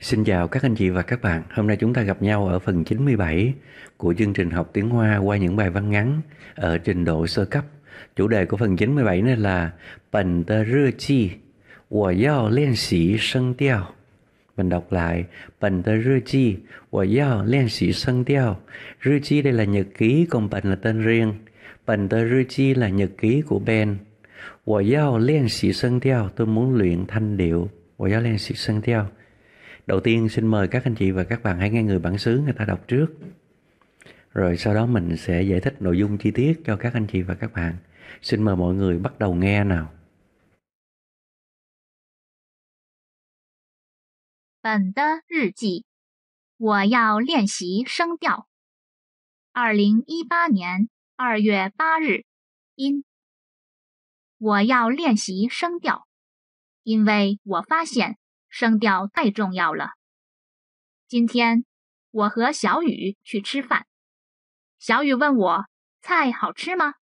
Xin chào các anh chị và các bạn. Hôm nay chúng ta gặp nhau ở phần 97 của chương trình học tiếng Hoa qua những bài văn ngắn ở trình độ sơ cấp. Chủ đề của phần 97 này là Bần tơ rơ chi, wǒ yào liàn sĩ sân diào Mình đọc lại Bần tơ rơ chi, wǒ yào liàn sĩ sân diào Rơ chi đây là nhật ký, còn bần là tên riêng. Bần tơ rơ chi là nhật ký của Ben. wǒ yào liàn sĩ sân diào tôi muốn luyện thanh điệu. wǒ yào liàn sĩ sân diào Đầu tiên xin mời các anh chị và các bạn hãy nghe người bản xứ người ta đọc trước. Rồi sau đó mình sẽ giải thích nội dung chi tiết cho các anh chị và các bạn. Xin mời mọi người bắt đầu nghe nào. 2018 2 8 Bản 的日记，我要练习声调。二零一八年二月八日，音。我要练习声调，因为我发现声调太重要了。今天我和小雨去吃饭，小雨问我菜好吃吗？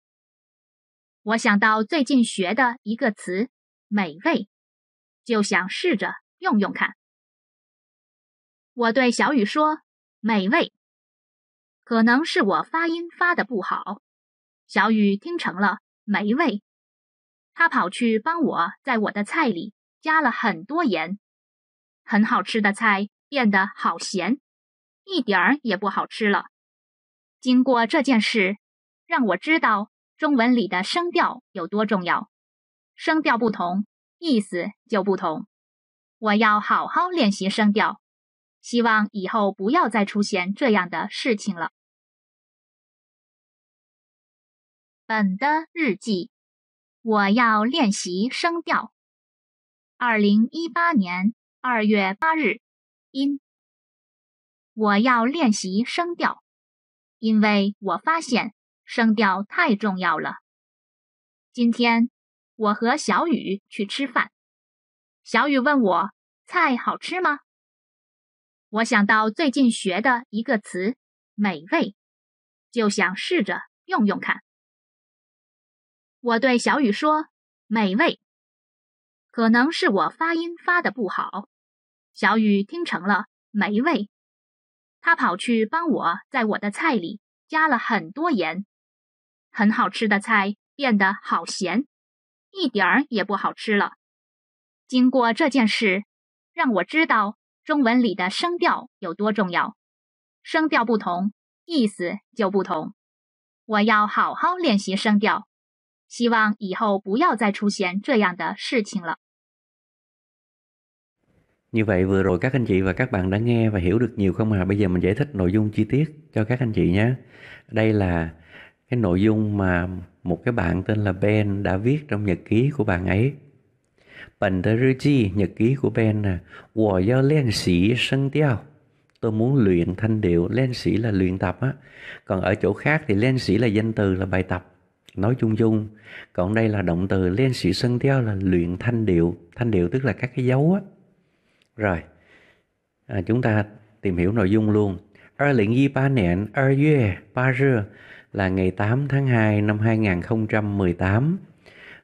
我想到最近学的一个词“美味”，就想试着用用看。我对小雨说：“美味。”可能是我发音发的不好，小雨听成了“没味”。他跑去帮我在我的菜里加了很多盐。很好吃的菜变得好咸，一点儿也不好吃了。经过这件事，让我知道中文里的声调有多重要。声调不同，意思就不同。我要好好练习声调，希望以后不要再出现这样的事情了。本的日记，我要练习声调。二零一八年。二月八日，阴。我要练习声调，因为我发现声调太重要了。今天我和小雨去吃饭，小雨问我菜好吃吗？我想到最近学的一个词“美味”，就想试着用用看。我对小雨说：“美味。”可能是我发音发的不好。小雨听成了“没味”，他跑去帮我在我的菜里加了很多盐，很好吃的菜变得好咸，一点儿也不好吃了。经过这件事，让我知道中文里的声调有多重要，声调不同，意思就不同。我要好好练习声调，希望以后不要再出现这样的事情了。Như vậy vừa rồi các anh chị và các bạn đã nghe và hiểu được nhiều không à? Bây giờ mình giải thích nội dung chi tiết cho các anh chị nhé. Đây là cái nội dung mà một cái bạn tên là Ben đã viết trong nhật ký của bạn ấy. Bản tờ rư chi, nhật ký của Ben nè. Wo yao len sĩ sân tiêu. Tôi muốn luyện thanh điệu. lên sĩ là luyện tập á. Còn ở chỗ khác thì lên sĩ là danh từ là bài tập. Nói chung chung. Còn đây là động từ lên sĩ sân tiêu là luyện thanh điệu. Thanh điệu tức là các cái dấu á rồi, à, chúng ta tìm hiểu nội dung luôn. lĩnh ba 年2月 ba 日 là ngày 8 tháng 2 năm 2018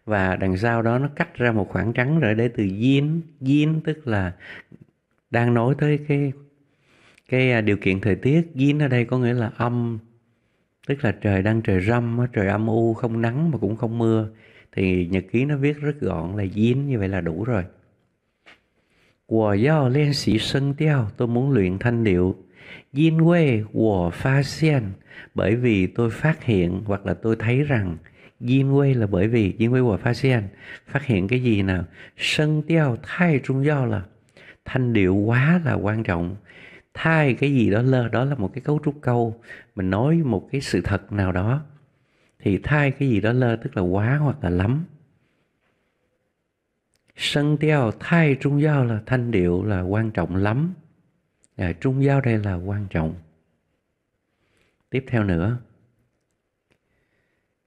và đằng sau đó nó cắt ra một khoảng trắng rồi để từ yin yin tức là đang nói tới cái cái à, điều kiện thời tiết yin ở đây có nghĩa là âm tức là trời đang trời râm trời âm u không nắng mà cũng không mưa thì nhật ký nó viết rất gọn là yin như vậy là đủ rồi 我要练习声调, tôi muốn luyện thanh điệu. Yin Wei, wo fa xian, bởi vì tôi phát hiện hoặc là tôi thấy rằng Yin Wei là bởi vì Yin Wei wo fa xian, phát hiện cái gì nào? Sân tiêu thanh điệu quá là quan trọng. Thay cái gì đó lơ, đó là một cái cấu trúc câu, mình nói một cái sự thật nào đó. Thì thay cái gì đó lơ tức là quá hoặc là lắm. Sân điệu thay trung giao là thanh điệu là quan trọng lắm. À, trung giao đây là quan trọng. Tiếp theo nữa.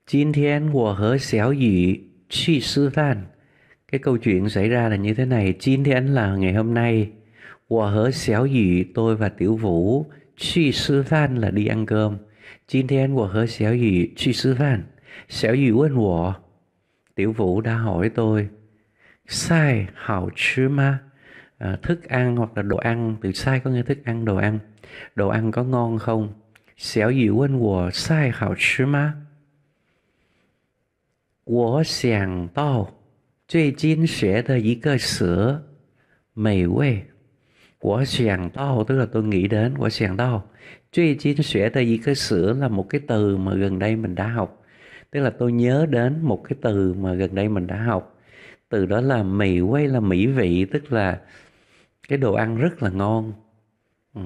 Jin thiên của hớ xéo dị chi sư than. Cái câu chuyện xảy ra là như thế này. Jin thiên là ngày hôm nay. Của hớ xéo dị tôi và tiểu vũ chi sư than là đi ăn cơm. Jin thiên của hớ xéo dị chi sư than. Xéo dị quên của. Tiểu vũ đã hỏi tôi sai hào chứ ma à, thức ăn hoặc là đồ ăn từ sai có nghĩa thức ăn đồ ăn đồ ăn có ngon không xẻo dịu quên của sai hào chứ ma Wo xiang bao Duy jin xế tờ ý cơ sữa Mày quê Wo xiang bao tức là tôi nghĩ đến Wo xiang bao Duy jin xế tờ ý cơ sữa là một cái từ mà gần đây mình đã học Tức là tôi nhớ đến một cái từ mà gần đây mình đã học từ đó là mì quay là mỹ vị tức là cái đồ ăn rất là ngon ừ.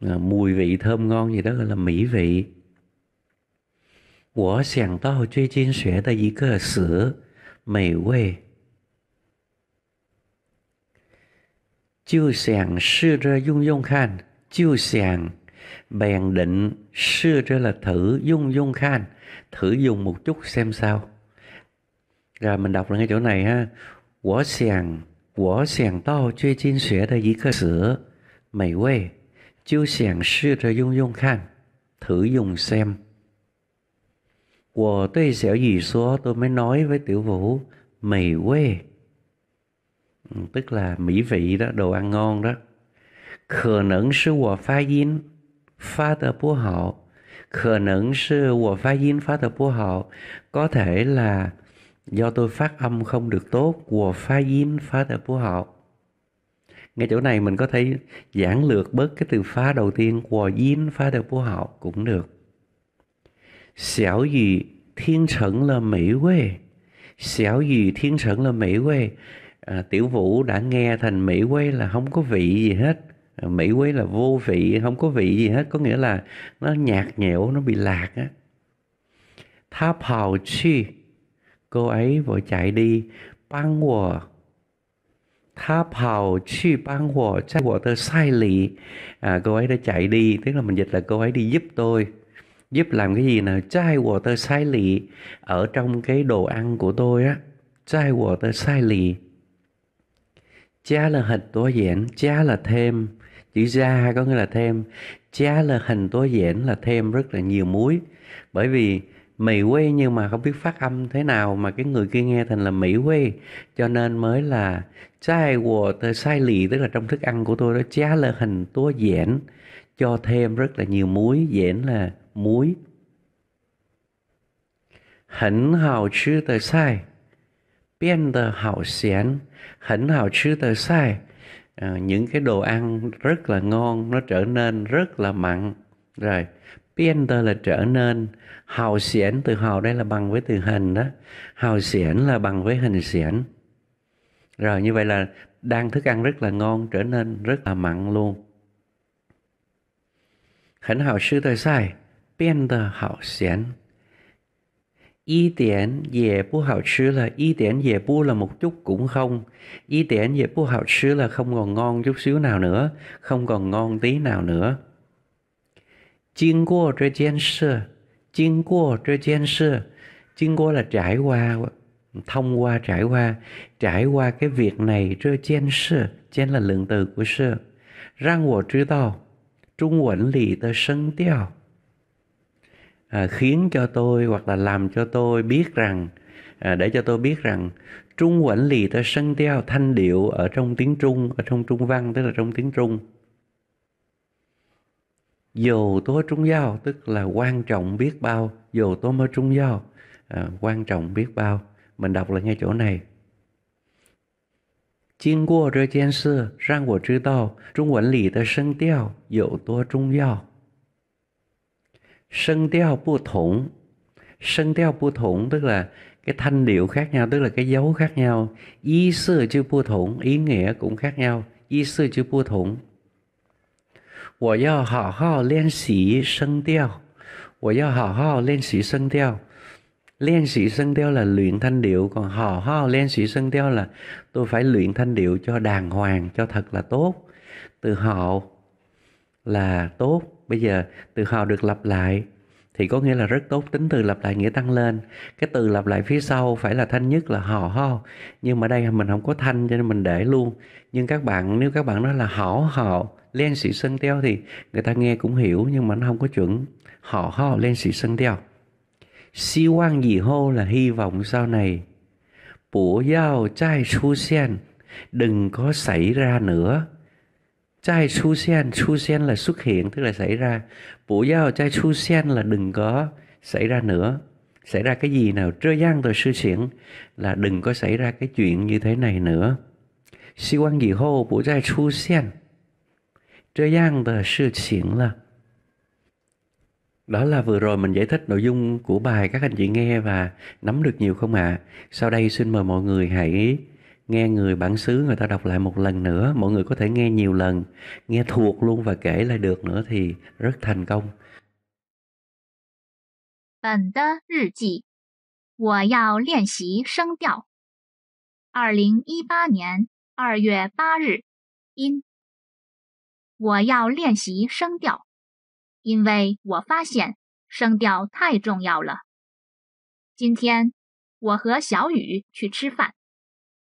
Ờ, mùi vị thơm ngon gì đó gọi là mỹ vị 我想到最近学的一个词“美味”，就想试着用用看，就想 bèn định 试着 là thử dùng dùng khan thử dùng một chút xem sao rồi mình đọc lên cái chỗ này ha Wo xiang Wo xiang dao chơi jin xue de yi ke shi Mei wei Jiu xiang shi de yung yung kan Thử dùng xem Wo tôi xẻo gì số tôi mới nói với tiểu vũ Mei wei ừ, Tức là mỹ vị đó, đồ ăn ngon đó Khờ nẫn sư wo pha yin Pha tờ bố hậu Khờ nẫn sư wo pha yin pha tờ bố hậu Có thể là do tôi phát âm không được tốt của pha yin pha tờ phú họ ngay chỗ này mình có thể giản lược bớt cái từ pha đầu tiên của yin pha tờ phú họ cũng được xẻo gì thiên sẩn là mỹ quê xẻo gì thiên sẩn là mỹ quê à, tiểu vũ đã nghe thành mỹ quê là không có vị gì hết à, mỹ quê là vô vị không có vị gì hết có nghĩa là nó nhạt nhẽo nó bị lạc á tháp hào chi cô ấy vội chạy đi băng của 他跑去帮我，在我的赛里啊，cô à, ấy đã chạy đi, tức là mình dịch là cô ấy đi giúp tôi, giúp làm cái gì nào? Chai của tôi sai lì ở trong cái đồ ăn của tôi á, chai của tôi sai lì. Cha là hình tố diễn, cha là thêm, chữ ra có nghĩa là thêm, cha là hình tố diễn là thêm rất là nhiều muối, bởi vì Mỹ quê nhưng mà không biết phát âm thế nào mà cái người kia nghe thành là Mỹ quê cho nên mới là chai của tôi sai lì tức là trong thức ăn của tôi đó chá là hình tua dẻn cho thêm rất là nhiều muối dẻn là muối hẳn hào chứ tờ sai biên tờ hào xén hẳn hào chứ tờ sai à, những cái đồ ăn rất là ngon nó trở nên rất là mặn rồi Pienter là trở nên hào xiển từ hào đây là bằng với từ hình đó hào xiển là bằng với hình xiển rồi như vậy là đang thức ăn rất là ngon trở nên rất là mặn luôn Hẳn hào sư thời sai Pienter hào xiển Y tiễn dễ bu hào sư là y tiễn dễ bu là một chút cũng không Y tiễn dễ bu hào sư là không còn ngon chút xíu nào nữa Không còn ngon tí nào nữa 经过这件事，经过这件事，经过 là trải qua, thông qua trải qua, trải qua cái việc này trơ chen sự, chen là lượng từ của sự. Răng của chữ tao, trung quẩn lì tơ sân tiêu. À, khiến cho tôi hoặc là làm cho tôi biết rằng à, để cho tôi biết rằng trung quẩn lì tơ sân tiêu thanh điệu ở trong tiếng trung ở trong trung văn tức là trong tiếng trung dù tố trung giao tức là quan trọng biết bao dù tố mơ trung giao à, quan trọng biết bao mình đọc lại ngay chỗ này Kinh qua rơi gian sư, rang của chư tao, trung quẩn lý tờ sân tiêu, dẫu tố trung giao. Sân tiêu bù thủng, sân tiêu bù thủng tức là cái thanh điệu khác nhau, tức là cái dấu khác nhau. Ý sư chữ bù thủng, ý nghĩa cũng khác nhau. Ý sư chữ bù thủng 我要好好练习声调，我要好好练习声调。练 sĩ sân điêu là luyện thanh điệu Còn hò ho 练 sĩ sân điêu là Tôi phải luyện thanh điệu cho đàng hoàng Cho thật là tốt Từ họ là tốt Bây giờ từ họ được lặp lại thì có nghĩa là rất tốt tính từ lặp lại nghĩa tăng lên cái từ lặp lại phía sau phải là thanh nhất là họ ho nhưng mà đây mình không có thanh cho nên mình để luôn nhưng các bạn nếu các bạn nói là họ họ lên sĩ sân teo thì người ta nghe cũng hiểu nhưng mà nó không có chuẩn họ ho lên sĩ sân teo si quan gì hô là hy vọng sau này bổ giao trai xu sen đừng có xảy ra nữa trai su sen, su sen là xuất hiện, tức là xảy ra. Bổ giao trai su sen là đừng có xảy ra nữa. Xảy ra cái gì nào? Trơ gian tôi sư xiển là đừng có xảy ra cái chuyện như thế này nữa. Si quan gì hô, bổ trai su sen. Trơ gian tôi sư xiển là đó là vừa rồi mình giải thích nội dung của bài các anh chị nghe và nắm được nhiều không ạ? À? Sau đây xin mời mọi người hãy nghe người bản xứ người ta đọc lại một lần nữa mọi người có thể nghe nhiều lần nghe thuộc luôn và kể lại được nữa thì rất thành công Bản 2018/2/8, 本的日记，我要练习声调。二零一八年二月八日，因我要练习声调，因为我发现声调太重要了。今天我和小雨去吃饭。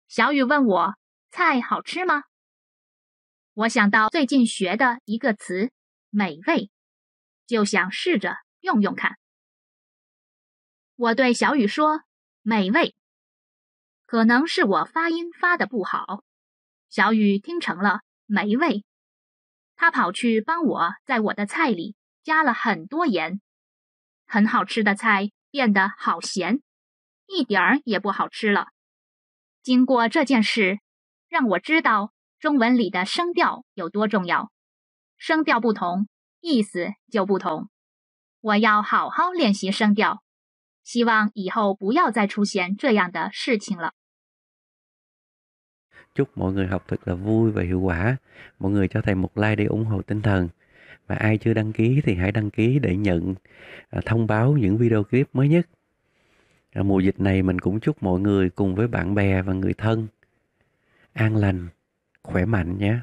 小雨问我：“菜好吃吗？”我想到最近学的一个词“美味”，就想试着用用看。我对小雨说：“美味。”可能是我发音发的不好，小雨听成了“没味”。他跑去帮我在我的菜里加了很多盐，很好吃的菜变得好咸，一点儿也不好吃了。经过这件事，让我知道中文里的声调有多重要。声调不同，意思就不同。我要好好练习声调，希望以后不要再出现这样的事情了。Chúc mọi người học thật là vui và hiệu quả. Mọi người cho thầy một like để ủng hộ tinh thần. Và ai chưa đăng ký thì hãy đăng ký để nhận à, thông báo những video clip mới nhất mùa dịch này mình cũng chúc mọi người cùng với bạn bè và người thân an lành khỏe mạnh nhé